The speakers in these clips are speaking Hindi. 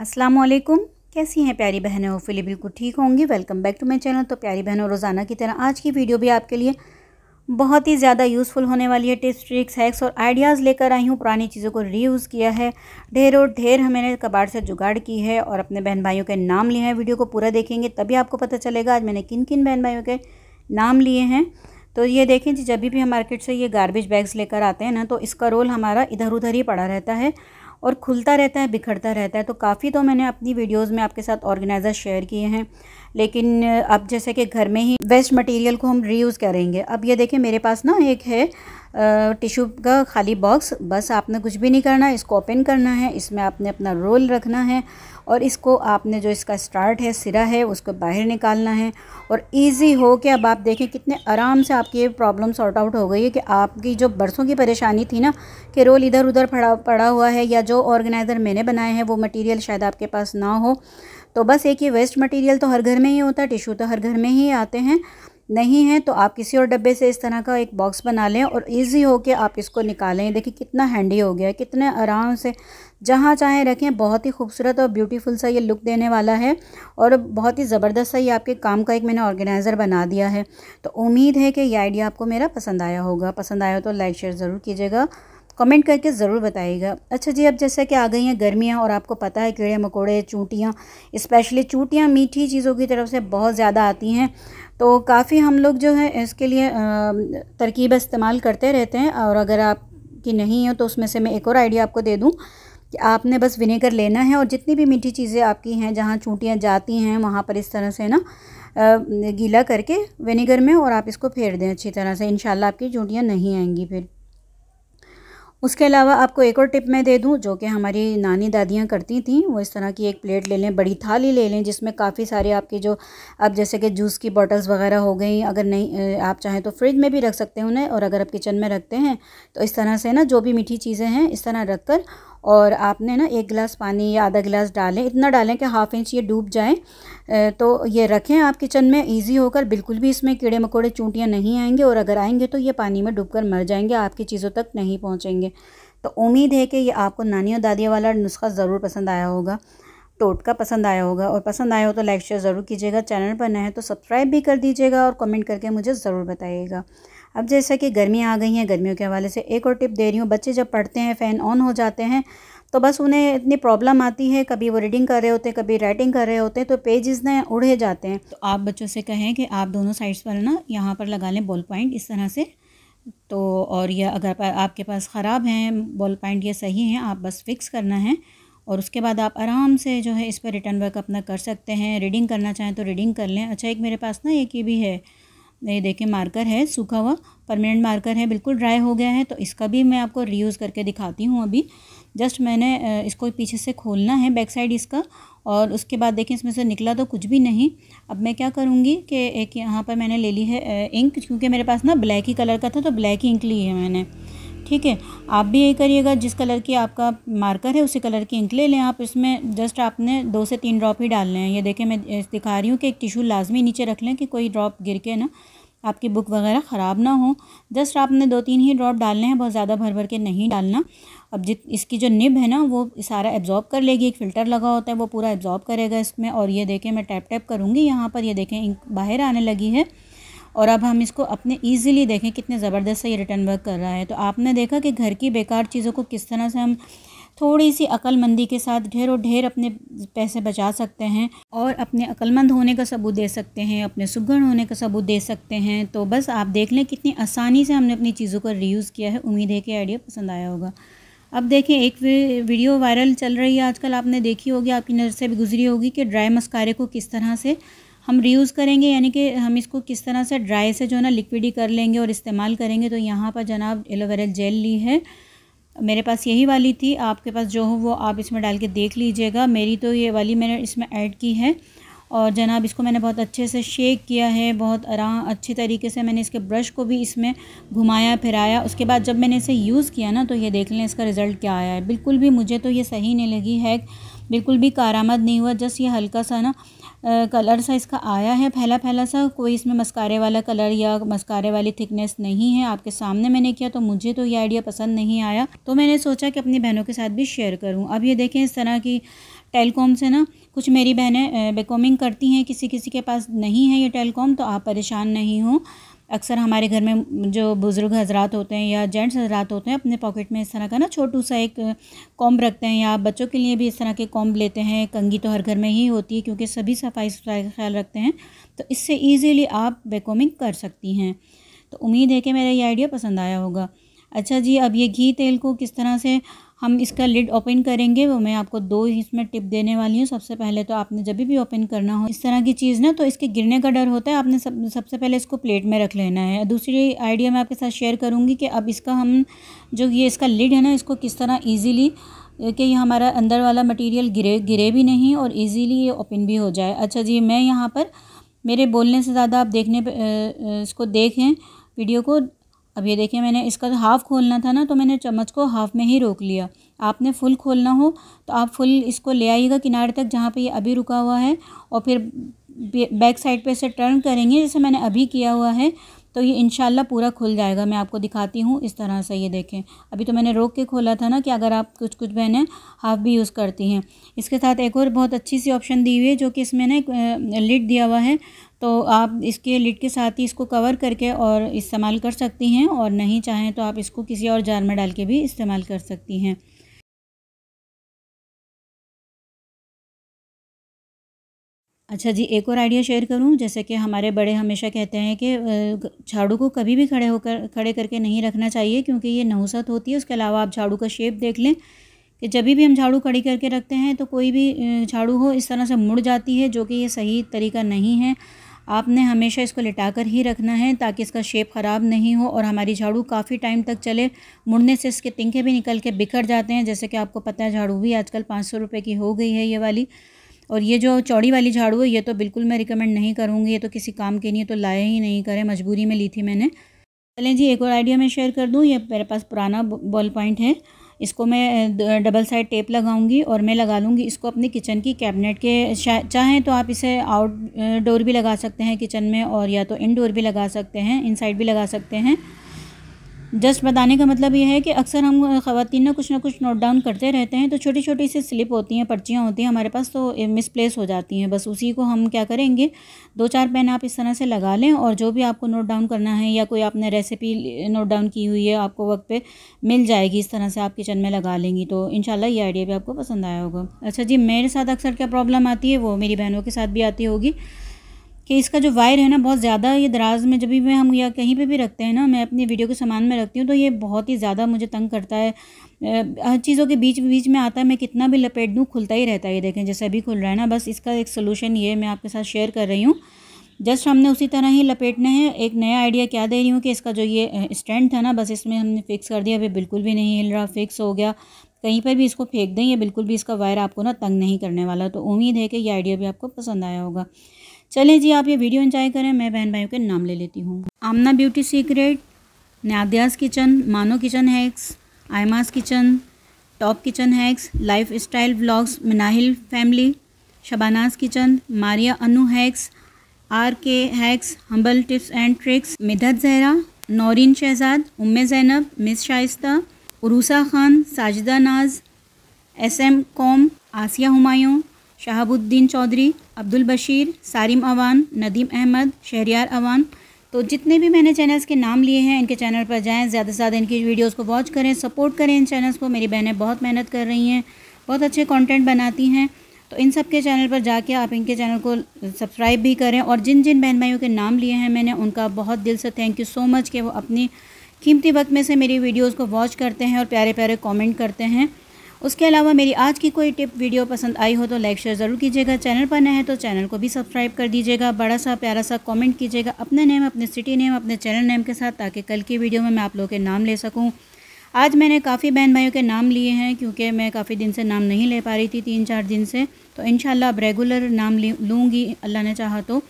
अस्सलाम वालेकुम कैसी हैं प्यारी बहनें होपफुली बिल्कुल ठीक होंगी welcome back to my channel तो प्यारी बहनों रोज़ाना की तरह आज की वीडियो भी आपके लिए बहुत ही ज़्यादा यूज़फुल होने वाली है टिप्स ट्रिक्स हैक्स और आइडियाज़ लेकर आई हूँ पुरानी चीज़ों को रीयूज़ किया है ढेर और ढेर हमने कबाड़ से जुगाड़ की है और अपने बहन भाइयों के नाम लिए हैं वीडियो को पूरा देखेंगे तभी आपको पता चलेगा आज मैंने किन किन बहन भाइयों के नाम लिए हैं तो ये देखें जी जब भी हम मार्केट से ये गार्बेज बैग्स लेकर आते हैं ना तो इसका रोल हमारा इधर उधर ही पड़ा रहता है और खुलता रहता है बिखरता रहता है तो काफ़ी तो मैंने अपनी वीडियोज़ में आपके साथ ऑर्गेनाइज़र शेयर किए हैं लेकिन अब जैसे कि घर में ही वेस्ट मटेरियल को हम रीयूज़ करेंगे अब ये देखें मेरे पास ना एक है टिशू का खाली बॉक्स बस आपने कुछ भी नहीं करना इसको ओपन करना है इसमें आपने अपना रोल रखना है और इसको आपने जो इसका स्टार्ट है सिरा है उसको बाहर निकालना है और इजी हो के अब आप देखें कितने आराम से आपकी ये प्रॉब्लम सॉर्ट आउट हो गई है कि आपकी जो बरसों की परेशानी थी ना कि रोल इधर उधर पड़ा पड़ा हुआ है या जो ऑर्गेनाइज़र मैंने बनाए हैं वो मटेरियल शायद आपके पास ना हो तो बस एक ही वेस्ट मटेरियल तो हर घर में ही होता है टिश्यू तो हर घर में ही आते हैं नहीं है तो आप किसी और डब्बे से इस तरह का एक बॉक्स बना लें और इजी हो के आप इसको निकालें देखिए कितना हैंडी हो गया है कितने आराम से जहाँ चाहें रखें बहुत ही खूबसूरत और ब्यूटीफुल सा ये लुक देने वाला है और बहुत ही ज़बरदस्त सा ये आपके काम का एक मैंने ऑर्गेनाइज़र बना दिया है तो उम्मीद है कि ये आइडिया आपको मेरा पसंद आया होगा पसंद आया हो तो लाइक शेयर ज़रूर कीजिएगा कमेंट करके ज़रूर बताइएगा अच्छा जी अब जैसा कि आ गई हैं गर्मियाँ और आपको पता है कीड़े मकोड़े चूटियाँ स्पेशली चूटियाँ मीठी चीज़ों की तरफ से बहुत ज़्यादा आती हैं तो काफ़ी हम लोग जो है इसके लिए तरकीब इस्तेमाल करते रहते हैं और अगर आपकी नहीं है तो उसमें से मैं एक और आइडिया आपको दे दूँ कि आपने बस विनेगर लेना है और जितनी भी मीठी चीज़ें आपकी हैं जहाँ चूटियाँ जाती हैं वहाँ पर इस तरह से ना गीला करके विनेगर में और आप इसको फेर दें अच्छी तरह से इन आपकी चूटियाँ नहीं आएंगी फिर उसके अलावा आपको एक और टिप मैं दे दूं जो कि हमारी नानी दादियाँ करती थी वो इस तरह की एक प्लेट ले लें बड़ी थाली ले लें जिसमें काफ़ी सारे आपके जो अब जैसे कि जूस की बॉटल्स वगैरह हो गई अगर नहीं आप चाहें तो फ्रिज में भी रख सकते हैं उन्हें और अगर आप किचन में रखते हैं तो इस तरह से ना जो भी मीठी चीज़ें हैं इस तरह रख कर और आपने ना एक गिलास पानी या आधा गिलास डालें इतना डालें कि हाफ़ इंच ये डूब जाए तो ये रखें आप किचन में इजी होकर बिल्कुल भी इसमें कीड़े मकोड़े चूंटियाँ नहीं आएंगे और अगर आएंगे तो ये पानी में डूबकर मर जाएंगे आपकी चीज़ों तक नहीं पहुँचेंगे तो उम्मीद है कि ये आपको नानी और दादी वाला नुस्खा ज़रूर पसंद आया होगा टोटका पसंद आया होगा और पसंद आया हो तो लाइक शेयर ज़रूर कीजिएगा चैनल पर नए हैं तो सब्सक्राइब भी कर दीजिएगा और कमेंट करके मुझे ज़रूर बताइएगा अब जैसा कि गर्मियाँ आ गई हैं गर्मियों के हवाले से एक और टिप दे रही हूँ बच्चे जब पढ़ते हैं फ़ैन ऑन हो जाते हैं तो बस उन्हें इतनी प्रॉब्लम आती है कभी वो रीडिंग कर रहे होते हैं कभी राइटिंग कर रहे होते हैं तो पेजेस ना उड़े जाते हैं तो आप बच्चों से कहें कि आप दोनों साइड्स पर ना यहाँ पर लगा लें बॉल पॉइंट इस तरह से तो और यह अगर आपके पास ख़राब हैं बॉल पॉइंट ये सही हैं आप बस फिक्स करना है और उसके बाद आप आराम से जो है इस पर रिटर्न वर्क अपना कर सकते हैं रीडिंग करना चाहें तो रीडिंग कर लें अच्छा एक मेरे पास ना एक ये भी है ये देखें मार्कर है सूखा हुआ परमानेंट मार्कर है बिल्कुल ड्राई हो गया है तो इसका भी मैं आपको रीयूज़ करके दिखाती हूँ अभी जस्ट मैंने इसको पीछे से खोलना है बैक साइड इसका और उसके बाद देखें इसमें से निकला तो कुछ भी नहीं अब मैं क्या करूँगी कि एक यहाँ पर मैंने ले ली है इंक क्योंकि मेरे पास ना ब्लैक ही कलर का था तो ब्लैक ही इंक ली है मैंने ठीक है आप भी यही करिएगा जिस कलर की आपका मार्कर है उसी कलर की इंक ले लें आप इसमें जस्ट आपने दो से तीन ड्रॉप ही डालने हैं ये देखें मैं दिखा रही हूँ कि एक टिशू लाजमी नीचे रख लें कि कोई ड्रॉप गिर के ना आपकी बुक वगैरह ख़राब ना हो जस्ट आपने दो तीन ही ड्रॉप डालने हैं बहुत ज़्यादा भर भर के नहीं डालना अब जित इसकी जो निब है ना वो सारा एब्जॉर्ब कर लेगी एक फ़िल्टर लगा होता है वो पूरा एब्जॉर्ब करेगा इसमें और ये देखें मैं टैप टैप करूँगी यहाँ पर ये देखें इंक बाहर आने लगी है और अब हम इसको अपने ईजिली देखें कितने ज़बरदस्त से ये रिटर्न वर्क कर रहा है तो आपने देखा कि घर की बेकार चीज़ों को किस तरह से हम थोड़ी सी अक्लमंदी के साथ ढेर और ढेर अपने पैसे बचा सकते हैं और अपने अक्लमंद होने का सबूत दे सकते हैं अपने सुगण होने का सबूत दे सकते हैं तो बस आप देख लें कितनी आसानी से हमने अपनी चीज़ों का रीयूज़ किया है उम्मीद है कि आइडिया पसंद आया होगा अब देखें एक वीडियो वायरल चल रही है आजकल आपने देखी होगी आपकी नज़र से भी गुजरी होगी कि ड्राई मस्कारे को किस तरह से हम रीयूज़ करेंगे यानी कि हम इसको किस तरह से ड्राई से जो है ना लिक्विडी कर लेंगे और इस्तेमाल करेंगे तो यहाँ पर जनाब एलोवेरा जेल ली है मेरे पास यही वाली थी आपके पास जो हो वो आप इसमें डाल के देख लीजिएगा मेरी तो ये वाली मैंने इसमें ऐड की है और जनाब इसको मैंने बहुत अच्छे से शेक किया है बहुत आराम अच्छे तरीके से मैंने इसके ब्रश को भी इसमें घुमाया फिराया उसके बाद जब मैंने इसे यूज़ किया ना तो ये देख लें इसका रिज़ल्ट क्या आया है बिल्कुल भी मुझे तो ये सही नहीं लगी है बिल्कुल भी कारामद नहीं हुआ जस्ट ये हल्का सा ना कलर सा इसका आया है फैला फैला सा कोई इसमें मस्कारे वाला कलर या मस्कारे वाली थिकनेस नहीं है आपके सामने मैंने किया तो मुझे तो ये आइडिया पसंद नहीं आया तो मैंने सोचा कि अपनी बहनों के साथ भी शेयर करूँ अब ये देखें इस तरह की टेलकॉम से ना कुछ मेरी बहनें बेकॉमिंग करती हैं किसी किसी के पास नहीं है ये टेलकॉम तो आप परेशान नहीं हों अक्सर हमारे घर में जो बुज़ुर्ग हजरात होते हैं या जेंट्स हजरात होते हैं अपने पॉकेट में इस तरह का ना छोटू सा एक कॉम्ब रखते हैं या बच्चों के लिए भी इस तरह के कॉम्ब लेते हैं कंगी तो हर घर में ही होती है क्योंकि सभी सफाई सुथराई का ख्याल रखते हैं तो इससे ईजीली आप बेकोमिंग कर सकती हैं तो उम्मीद है कि मेरा ये आइडिया पसंद आया होगा अच्छा जी अब ये घी तेल को किस तरह से हम इसका लिड ओपन करेंगे वो मैं आपको दो इसमें टिप देने वाली हूँ सबसे पहले तो आपने जब भी ओपन करना हो इस तरह की चीज़ ना तो इसके गिरने का डर होता है आपने सब सबसे पहले इसको प्लेट में रख लेना है दूसरी आइडिया मैं आपके साथ शेयर करूँगी कि अब इसका हम जो ये इसका लिड है ना इसको किस तरह ईजीली कि ये हमारा अंदर वाला मटीरियल गिरे गिरे भी नहीं और ईज़ीली ये ओपन भी हो जाए अच्छा जी मैं यहाँ पर मेरे बोलने से ज़्यादा आप देखने इसको देखें वीडियो को अब ये देखिए मैंने इसका हाफ़ तो खोलना था ना तो मैंने चम्मच को हाफ़ में ही रोक लिया आपने फुल खोलना हो तो आप फुल इसको ले आइएगा किनारे तक जहाँ पे ये अभी रुका हुआ है और फिर बैक साइड पे इसे टर्न करेंगे जैसे मैंने अभी किया हुआ है तो ये इन पूरा खुल जाएगा मैं आपको दिखाती हूँ इस तरह से ये देखें अभी तो मैंने रोक के खोला था ना कि अगर आप कुछ कुछ बहनें हाफ़ भी यूज़ करती हैं इसके साथ एक और बहुत अच्छी सी ऑप्शन दी हुई है जो कि इसमें ना एक लिड दिया हुआ है तो आप इसके लिड के साथ ही इसको कवर करके और इस्तेमाल कर सकती हैं और नहीं चाहें तो आप इसको किसी और जार में डाल के भी इस्तेमाल कर सकती हैं अच्छा जी एक और आइडिया शेयर करूं जैसे कि हमारे बड़े हमेशा कहते हैं कि झाड़ू को कभी भी खड़े होकर खड़े करके नहीं रखना चाहिए क्योंकि ये नहुसत होती है उसके अलावा आप झाड़ू का शेप देख लें कि जब भी हम झाड़ू खड़ी करके रखते हैं तो कोई भी झाड़ू हो इस तरह से मुड़ जाती है जो कि ये सही तरीका नहीं है आपने हमेशा इसको लिटा कर ही रखना है ताकि इसका शेप ख़राब नहीं हो और हमारी झाड़ू काफ़ी टाइम तक चले मुड़ने से इसके तिंखे भी निकल के बिखर जाते हैं जैसे कि आपको पता है झाड़ू भी आजकल पाँच सौ रुपये की हो गई है ये वाली और ये जो चौड़ी वाली झाड़ू है ये तो बिल्कुल मैं रिकमेंड नहीं करूँगी ये तो किसी काम के नहीं तो लाए ही नहीं करे मजबूरी में ली थी मैंने चलें जी एक और आइडिया मैं शेयर कर दूँ ये मेरे पास पुराना बॉल पॉइंट है इसको मैं डबल साइड टेप लगाऊंगी और मैं लगा लूँगी इसको अपनी किचन की कैबिनेट के चाहें तो आप इसे आउटडोर भी लगा सकते हैं किचन में और या तो इनडोर भी लगा सकते हैं इनसाइड भी लगा सकते हैं जस्ट बताने का मतलब यह है कि अक्सर हम खातन ना कुछ ना कुछ नोट डाउन करते रहते हैं तो छोटी छोटी सी स्लिप होती हैं पर्चियाँ होती हैं हमारे पास तो मिसप्लेस हो जाती हैं बस उसी को हम क्या करेंगे दो चार पेन आप इस तरह से लगा लें और जो भी आपको नोट डाउन करना है या कोई आपने रेसिपी नोट डाउन की हुई है आपको वक्त पर मिल जाएगी इस तरह से आप किचन में लगा लेंगी तो इन ये आइडिया भी आपको पसंद आया होगा अच्छा जी मेरे साथ अक्सर क्या प्रॉब्लम आती है वो मेरी बहनों के साथ भी आती होगी कि इसका जो वायर है ना बहुत ज़्यादा ये दराज में जब भी मैं हम या कहीं पे भी रखते हैं ना मैं अपनी वीडियो के सामान में रखती हूँ तो ये बहुत ही ज़्यादा मुझे तंग करता है हर चीज़ों के बीच बीच में आता है मैं कितना भी लपेट दूँ खुलता ही रहता है ये देखें जैसे अभी खुल रहा है ना बस इसका एक सोलूशन ये मैं आपके साथ शेयर कर रही हूँ जस्ट हमने उसी तरह ही लपेटना है एक नया आइडिया क्या दे रही हूँ कि इसका जो ये स्टैंड था ना बस इसमें हमने फ़िक्स कर दिया अभी बिल्कुल भी नहीं हिल रहा फिक्स हो गया कहीं पर भी इसको फेंक दें ये बिल्कुल भी इसका वायर आपको ना तंग नहीं करने वाला तो उम्मीद है कि ये आइडिया भी आपको पसंद आया होगा चलें जी आप ये वीडियो इंजॉय करें मैं बहन भाइयों के नाम ले लेती हूँ आमना ब्यूटी सीक्रेट न्याद्यास किचन मानो किचन हैक्स आयमास kitchen top kitchen hacks lifestyle blogs Minahil family शबानास kitchen Maria Anu hacks R K hacks humble tips and tricks Midhat Zahra Naureen Shahzad Umme Zainab miss Shaista Urusa Khan Sajida Naz S M com Asiya Humayun Shahabuddin Chaudhry Abdul Bashir Sarim Awan Nadeem Ahmed Shahryar Awan तो जितने भी मैंने चैनल्स के नाम लिए हैं इनके चैनल पर जाएं ज़्यादा से ज़्यादा इनकी वीडियोस को वॉच करें सपोर्ट करें इन चैनल्स को मेरी बहनें बहुत मेहनत कर रही हैं बहुत अच्छे कंटेंट बनाती हैं तो इन सब के चैनल पर जाके आप इनके चैनल को सब्सक्राइब भी करें और जिन जिन बहन भाइयों के नाम लिए हैं मैंने उनका बहुत दिल से थैंक यू सो मच कि वो अपनी कीमती वक्त में से मेरी वीडियोज़ को वॉच करते हैं और प्यारे प्यारे कॉमेंट करते हैं उसके अलावा मेरी आज की कोई टिप वीडियो पसंद आई हो तो लाइक शेयर ज़रूर कीजिएगा चैनल पर नए हैं तो चैनल को भी सब्सक्राइब कर दीजिएगा बड़ा सा प्यारा सा कमेंट कीजिएगा अपने नेम अपने सिटी नेम अपने चैनल नेम के साथ ताकि कल की वीडियो में मैं आप लोगों के नाम ले सकूँ आज मैंने काफ़ी बहन भाइयों के नाम लिए हैं क्योंकि मैं काफ़ी दिन से नाम नहीं ले पा रही थी तीन चार दिन से तो इन अब रेगुलर नाम लूँगी अल्लाह ने चाह तो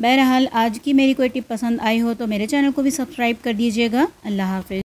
बहरहाल आज की मेरी कोई टिप पसंद आई हो तो मेरे चैनल को भी सब्सक्राइब कर दीजिएगा अल्लाह हाफ़